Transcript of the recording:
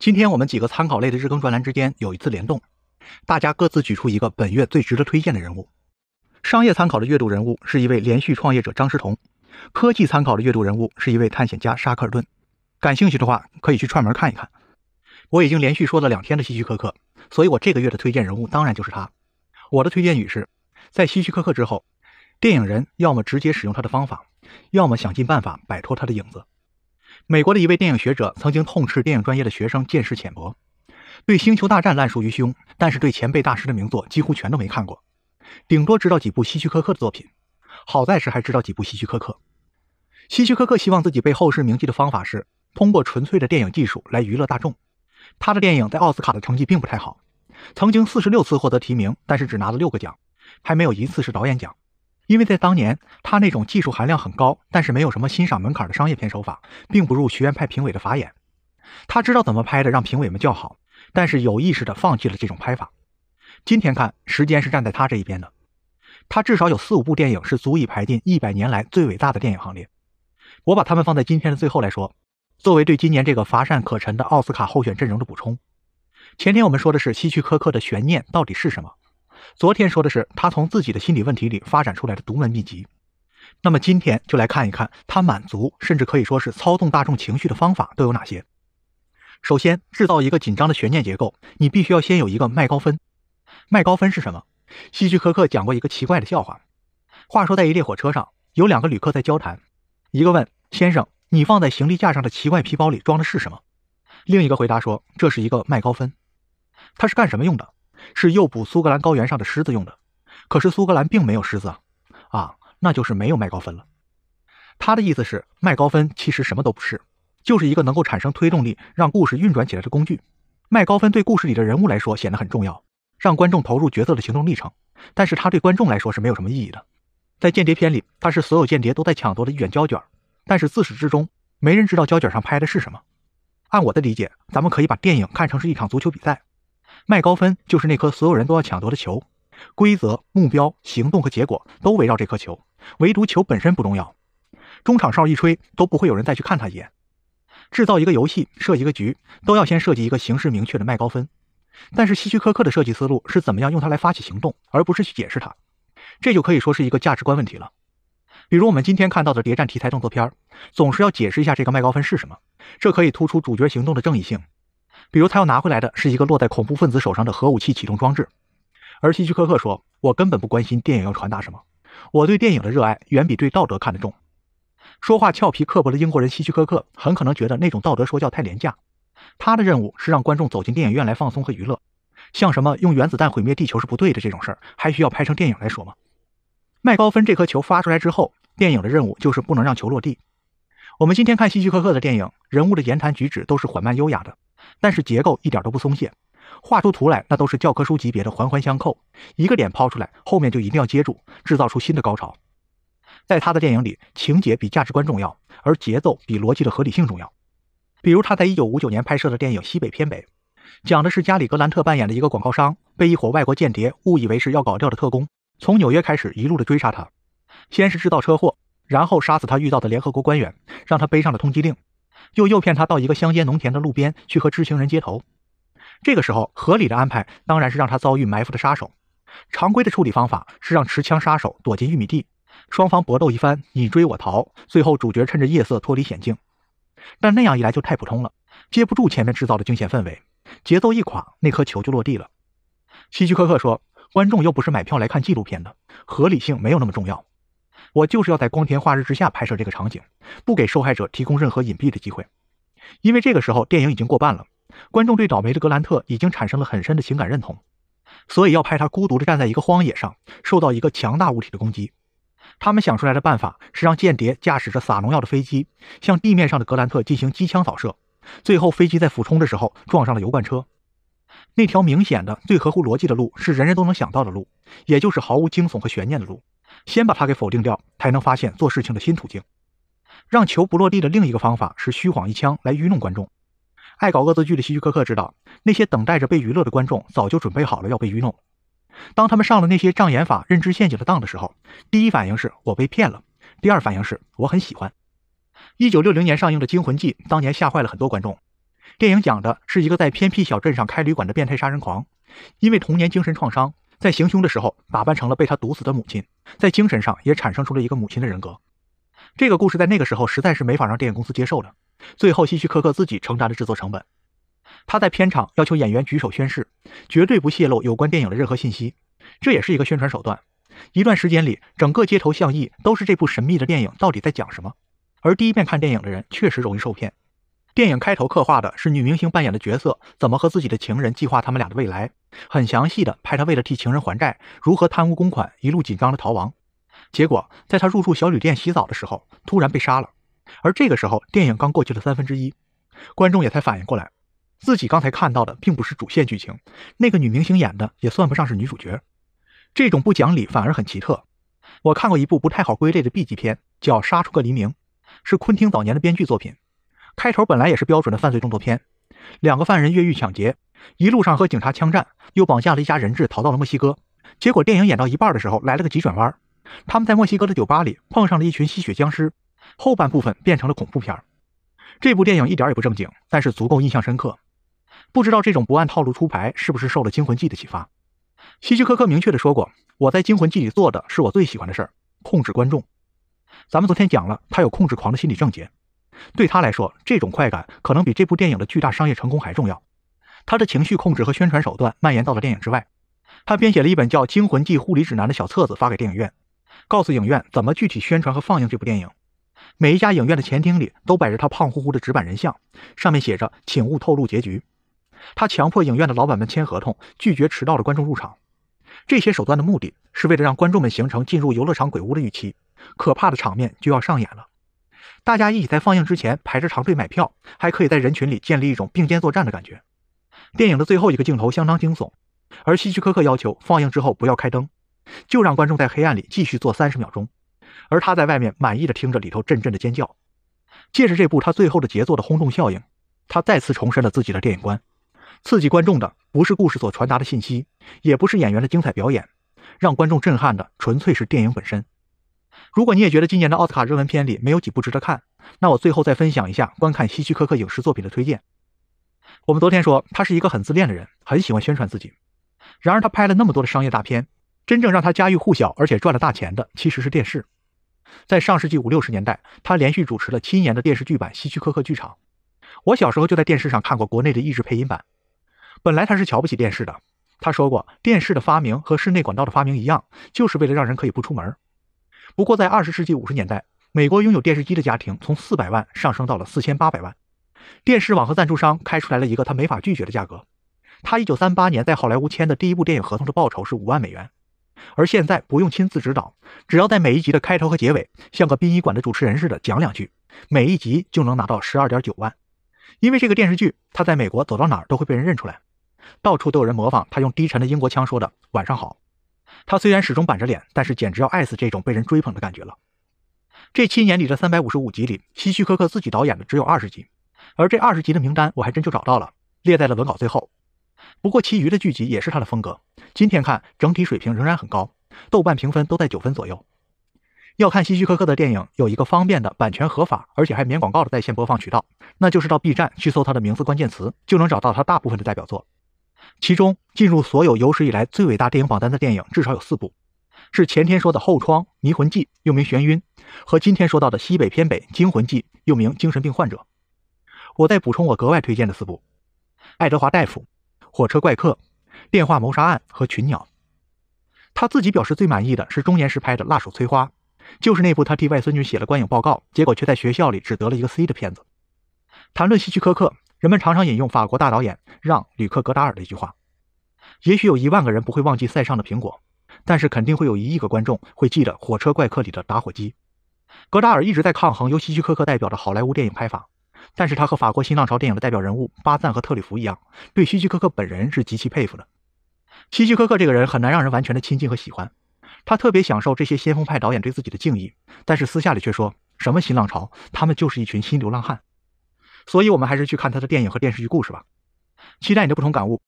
今天我们几个参考类的日更专栏之间有一次联动，大家各自举出一个本月最值得推荐的人物。商业参考的阅读人物是一位连续创业者张诗彤，科技参考的阅读人物是一位探险家沙克尔顿。感兴趣的话可以去串门看一看。我已经连续说了两天的希区柯克，所以我这个月的推荐人物当然就是他。我的推荐语是：在希区柯克之后，电影人要么直接使用他的方法，要么想尽办法摆脱他的影子。美国的一位电影学者曾经痛斥电影专业的学生见识浅薄，对《星球大战》烂熟于胸，但是对前辈大师的名作几乎全都没看过，顶多知道几部希区柯克的作品。好在是还知道几部希区柯克。希区柯克希望自己被后世铭记的方法是通过纯粹的电影技术来娱乐大众。他的电影在奥斯卡的成绩并不太好，曾经四十六次获得提名，但是只拿了六个奖，还没有一次是导演奖。因为在当年，他那种技术含量很高，但是没有什么欣赏门槛的商业片手法，并不入学院派评委的法眼。他知道怎么拍的让评委们叫好，但是有意识的放弃了这种拍法。今天看，时间是站在他这一边的。他至少有四五部电影是足以排进一百年来最伟大的电影行列。我把他们放在今天的最后来说，作为对今年这个乏善可陈的奥斯卡候选阵容的补充。前天我们说的是希区柯克的悬念到底是什么。昨天说的是他从自己的心理问题里发展出来的独门秘籍，那么今天就来看一看他满足，甚至可以说是操纵大众情绪的方法都有哪些。首先，制造一个紧张的悬念结构，你必须要先有一个麦高芬。麦高芬是什么？希区柯克讲过一个奇怪的笑话。话说在一列火车上，有两个旅客在交谈，一个问：“先生，你放在行李架上的奇怪皮包里装的是什么？”另一个回答说：“这是一个麦高芬，它是干什么用的？”是诱捕苏格兰高原上的狮子用的，可是苏格兰并没有狮子啊，啊，那就是没有麦高芬了。他的意思是，麦高芬其实什么都不是，就是一个能够产生推动力，让故事运转起来的工具。麦高芬对故事里的人物来说显得很重要，让观众投入角色的行动历程。但是他对观众来说是没有什么意义的。在间谍片里，他是所有间谍都在抢夺的一卷胶卷，但是自始至终没人知道胶卷上拍的是什么。按我的理解，咱们可以把电影看成是一场足球比赛。麦高芬就是那颗所有人都要抢夺的球，规则、目标、行动和结果都围绕这颗球，唯独球本身不重要。中场哨一吹，都不会有人再去看他一眼。制造一个游戏、设一个局，都要先设计一个形式明确的麦高芬。但是希区柯克的设计思路是怎么样用它来发起行动，而不是去解释它。这就可以说是一个价值观问题了。比如我们今天看到的谍战题材动作片，总是要解释一下这个麦高芬是什么，这可以突出主角行动的正义性。比如，他要拿回来的是一个落在恐怖分子手上的核武器启动装置。而希区柯克说：“我根本不关心电影要传达什么，我对电影的热爱远比对道德看得重。”说话俏皮刻薄的英国人希区柯克很可能觉得那种道德说教太廉价。他的任务是让观众走进电影院来放松和娱乐。像什么用原子弹毁灭地球是不对的这种事儿，还需要拍成电影来说吗？麦高芬这颗球发出来之后，电影的任务就是不能让球落地。我们今天看希区柯克的电影，人物的言谈举止都是缓慢优雅的。但是结构一点都不松懈，画出图来那都是教科书级别的环环相扣，一个点抛出来，后面就一定要接住，制造出新的高潮。在他的电影里，情节比价值观重要，而节奏比逻辑的合理性重要。比如他在1959年拍摄的电影《西北偏北》，讲的是加里·格兰特扮演的一个广告商，被一伙外国间谍误以为是要搞掉的特工，从纽约开始一路的追杀他，先是制造车祸，然后杀死他遇到的联合国官员，让他背上了通缉令。又诱骗他到一个乡间农田的路边去和知情人接头。这个时候，合理的安排当然是让他遭遇埋伏的杀手。常规的处理方法是让持枪杀手躲进玉米地，双方搏斗一番，你追我逃，最后主角趁着夜色脱离险境。但那样一来就太普通了，接不住前面制造的惊险氛围，节奏一垮，那颗球就落地了。希区柯克说：“观众又不是买票来看纪录片的，合理性没有那么重要。”我就是要在光天化日之下拍摄这个场景，不给受害者提供任何隐蔽的机会。因为这个时候电影已经过半了，观众对倒霉的格兰特已经产生了很深的情感认同，所以要拍他孤独地站在一个荒野上，受到一个强大物体的攻击。他们想出来的办法是让间谍驾驶着撒农药的飞机向地面上的格兰特进行机枪扫射，最后飞机在俯冲的时候撞上了油罐车。那条明显的、最合乎逻辑的路是人人都能想到的路，也就是毫无惊悚和悬念的路。先把它给否定掉，才能发现做事情的新途径。让球不落地的另一个方法是虚晃一枪来愚弄观众。爱搞恶作剧的希区柯克知道，那些等待着被娱乐的观众早就准备好了要被愚弄。当他们上了那些障眼法、认知陷阱的当的时候，第一反应是我被骗了，第二反应是我很喜欢。一九六零年上映的《惊魂记》，当年吓坏了很多观众。电影讲的是一个在偏僻小镇上开旅馆的变态杀人狂，因为童年精神创伤。在行凶的时候，打扮成了被他毒死的母亲，在精神上也产生出了一个母亲的人格。这个故事在那个时候实在是没法让电影公司接受了，最后希区柯克自己承担了制作成本。他在片场要求演员举手宣誓，绝对不泄露有关电影的任何信息，这也是一个宣传手段。一段时间里，整个街头巷议都是这部神秘的电影到底在讲什么，而第一遍看电影的人确实容易受骗。电影开头刻画的是女明星扮演的角色怎么和自己的情人计划他们俩的未来，很详细的拍她为了替情人还债如何贪污公款，一路紧张的逃亡。结果在她入住小旅店洗澡的时候突然被杀了，而这个时候电影刚过去了三分之一，观众也才反应过来，自己刚才看到的并不是主线剧情，那个女明星演的也算不上是女主角。这种不讲理反而很奇特。我看过一部不太好归类的 B 级片，叫《杀出个黎明》，是昆汀早年的编剧作品。开头本来也是标准的犯罪动作片，两个犯人越狱抢劫，一路上和警察枪战，又绑架了一家人质，逃到了墨西哥。结果电影演到一半的时候来了个急转弯，他们在墨西哥的酒吧里碰上了一群吸血僵尸，后半部分变成了恐怖片。这部电影一点也不正经，但是足够印象深刻。不知道这种不按套路出牌是不是受了《惊魂记》的启发？希区柯克明确的说过，我在《惊魂记》里做的是我最喜欢的事儿——控制观众。咱们昨天讲了，他有控制狂的心理症结。对他来说，这种快感可能比这部电影的巨大商业成功还重要。他的情绪控制和宣传手段蔓延到了电影之外。他编写了一本叫《惊魂记护理指南》的小册子，发给电影院，告诉影院怎么具体宣传和放映这部电影。每一家影院的前厅里都摆着他胖乎乎的纸板人像，上面写着“请勿透露结局”。他强迫影院的老板们签合同，拒绝迟到的观众入场。这些手段的目的是为了让观众们形成进入游乐场鬼屋的预期，可怕的场面就要上演了。大家一起在放映之前排着长队买票，还可以在人群里建立一种并肩作战的感觉。电影的最后一个镜头相当惊悚，而希区柯克要求放映之后不要开灯，就让观众在黑暗里继续坐三十秒钟。而他在外面满意的听着里头阵阵的尖叫。借着这部他最后的杰作的轰动效应，他再次重申了自己的电影观：刺激观众的不是故事所传达的信息，也不是演员的精彩表演，让观众震撼的纯粹是电影本身。如果你也觉得今年的奥斯卡热门片里没有几部值得看，那我最后再分享一下观看希区柯克影视作品的推荐。我们昨天说他是一个很自恋的人，很喜欢宣传自己。然而他拍了那么多的商业大片，真正让他家喻户晓而且赚了大钱的其实是电视。在上世纪五六十年代，他连续主持了七年的电视剧版《希区柯克剧场》。我小时候就在电视上看过国内的译制配音版。本来他是瞧不起电视的，他说过电视的发明和室内管道的发明一样，就是为了让人可以不出门。不过，在二十世纪五十年代，美国拥有电视机的家庭从四百万上升到了四千八百万。电视网和赞助商开出来了一个他没法拒绝的价格。他一九三八年在好莱坞签的第一部电影合同的报酬是五万美元，而现在不用亲自指导，只要在每一集的开头和结尾像个殡仪馆的主持人似的讲两句，每一集就能拿到十二点九万。因为这个电视剧，他在美国走到哪儿都会被人认出来，到处都有人模仿他用低沉的英国腔说的“晚上好”。他虽然始终板着脸，但是简直要爱死这种被人追捧的感觉了。这七年里的三百五十五集里，希区柯克自己导演的只有二十集，而这二十集的名单我还真就找到了，列在了文稿最后。不过其余的剧集也是他的风格，今天看整体水平仍然很高，豆瓣评分都在九分左右。要看希区柯克的电影，有一个方便的、版权合法而且还免广告的在线播放渠道，那就是到 B 站去搜他的名字关键词，就能找到他大部分的代表作。其中进入所有有史以来最伟大电影榜单的电影至少有四部，是前天说的《后窗》《迷魂记》又名《眩晕》，和今天说到的《西北偏北》《惊魂记》又名《精神病患者》。我再补充我格外推荐的四部：《爱德华大夫》《火车怪客》《电话谋杀案》和《群鸟》。他自己表示最满意的是中年时拍的《辣手摧花》，就是那部他替外孙女写了观影报告，结果却在学校里只得了一个 C 的片子。谈论希区柯克。人们常常引用法国大导演让·吕克·戈达尔的一句话：“也许有一万个人不会忘记塞尚的苹果，但是肯定会有一亿个观众会记得《火车怪客》里的打火机。”戈达尔一直在抗衡由希区柯克代表的好莱坞电影拍法，但是他和法国新浪潮电影的代表人物巴赞和特里弗一样，对希区柯克本人是极其佩服的。希区柯克这个人很难让人完全的亲近和喜欢，他特别享受这些先锋派导演对自己的敬意，但是私下里却说什么“新浪潮”，他们就是一群新流浪汉。所以，我们还是去看他的电影和电视剧故事吧，期待你的不同感悟。